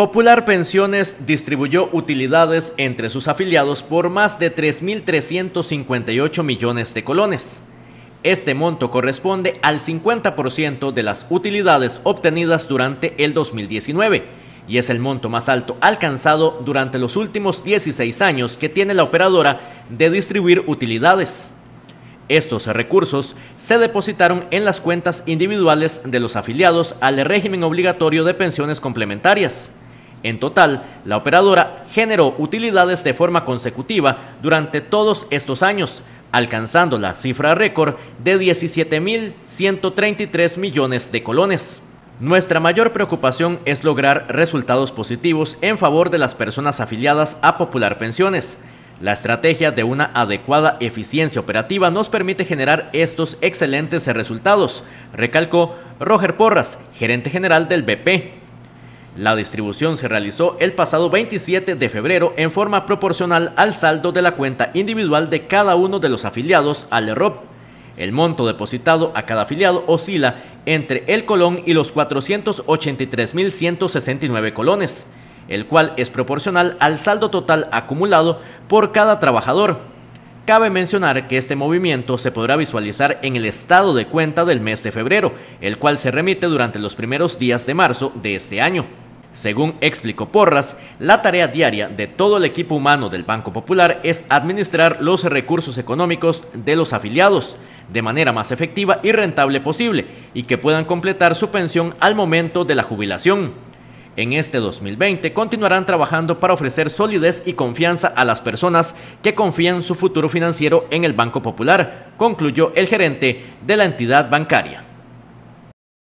Popular Pensiones distribuyó utilidades entre sus afiliados por más de 3.358 millones de colones. Este monto corresponde al 50% de las utilidades obtenidas durante el 2019 y es el monto más alto alcanzado durante los últimos 16 años que tiene la operadora de distribuir utilidades. Estos recursos se depositaron en las cuentas individuales de los afiliados al régimen obligatorio de pensiones complementarias en total, la operadora generó utilidades de forma consecutiva durante todos estos años, alcanzando la cifra récord de 17.133 millones de colones. Nuestra mayor preocupación es lograr resultados positivos en favor de las personas afiliadas a Popular Pensiones. La estrategia de una adecuada eficiencia operativa nos permite generar estos excelentes resultados, recalcó Roger Porras, gerente general del BP. La distribución se realizó el pasado 27 de febrero en forma proporcional al saldo de la cuenta individual de cada uno de los afiliados al ROP. El monto depositado a cada afiliado oscila entre el colón y los 483.169 colones, el cual es proporcional al saldo total acumulado por cada trabajador. Cabe mencionar que este movimiento se podrá visualizar en el estado de cuenta del mes de febrero, el cual se remite durante los primeros días de marzo de este año. Según explicó Porras, la tarea diaria de todo el equipo humano del Banco Popular es administrar los recursos económicos de los afiliados de manera más efectiva y rentable posible y que puedan completar su pensión al momento de la jubilación. En este 2020 continuarán trabajando para ofrecer solidez y confianza a las personas que confían su futuro financiero en el Banco Popular, concluyó el gerente de la entidad bancaria.